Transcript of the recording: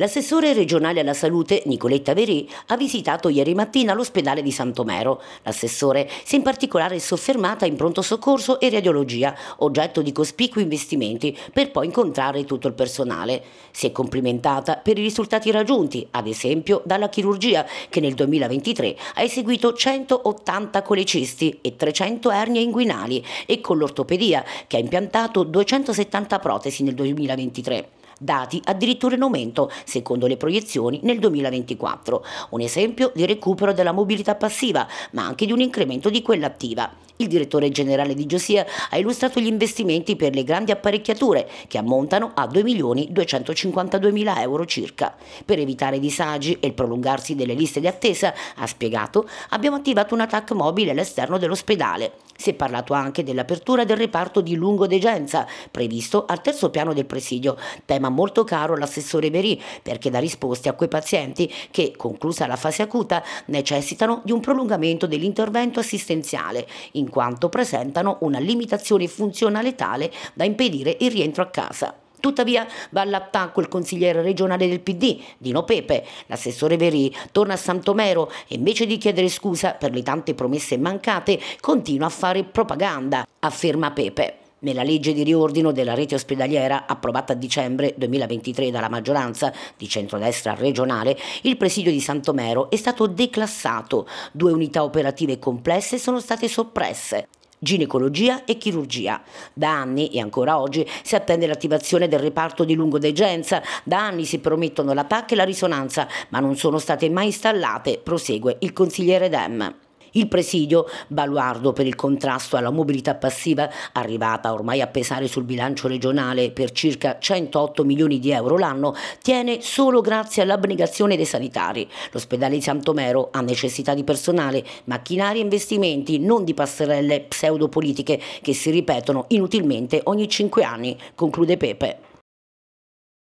L'assessore regionale alla salute Nicoletta Verì ha visitato ieri mattina l'ospedale di Santomero. L'assessore si è in particolare soffermata in pronto soccorso e radiologia, oggetto di cospicui investimenti, per poi incontrare tutto il personale. Si è complimentata per i risultati raggiunti, ad esempio dalla chirurgia che nel 2023 ha eseguito 180 colecisti e 300 ernie inguinali e con l'ortopedia che ha impiantato 270 protesi nel 2023 dati addirittura in aumento, secondo le proiezioni, nel 2024. Un esempio di recupero della mobilità passiva, ma anche di un incremento di quella attiva. Il direttore generale di Giosia ha illustrato gli investimenti per le grandi apparecchiature che ammontano a 2.252.000 euro circa. Per evitare disagi e il prolungarsi delle liste di attesa, ha spiegato, abbiamo attivato un attacco mobile all'esterno dell'ospedale. Si è parlato anche dell'apertura del reparto di lungodegenza, previsto al terzo piano del presidio, tema molto caro all'assessore Berì, perché dà risposte a quei pazienti che, conclusa la fase acuta, necessitano di un prolungamento dell'intervento assistenziale, in in quanto presentano una limitazione funzionale tale da impedire il rientro a casa. Tuttavia va all'attacco il consigliere regionale del PD, Dino Pepe. L'assessore Verì torna a Santomero e invece di chiedere scusa per le tante promesse mancate continua a fare propaganda, afferma Pepe. Nella legge di riordino della rete ospedaliera, approvata a dicembre 2023 dalla maggioranza di centrodestra regionale, il presidio di Santomero è stato declassato, due unità operative complesse sono state soppresse ginecologia e chirurgia. Da anni e ancora oggi si attende l'attivazione del reparto di lungodegenza, da anni si promettono la PAC e la risonanza, ma non sono state mai installate, prosegue il consigliere Dem. Il presidio, baluardo per il contrasto alla mobilità passiva, arrivata ormai a pesare sul bilancio regionale per circa 108 milioni di euro l'anno, tiene solo grazie all'abnegazione dei sanitari. L'ospedale di Santomero ha necessità di personale, macchinari e investimenti, non di passerelle pseudopolitiche che si ripetono inutilmente ogni cinque anni, conclude Pepe.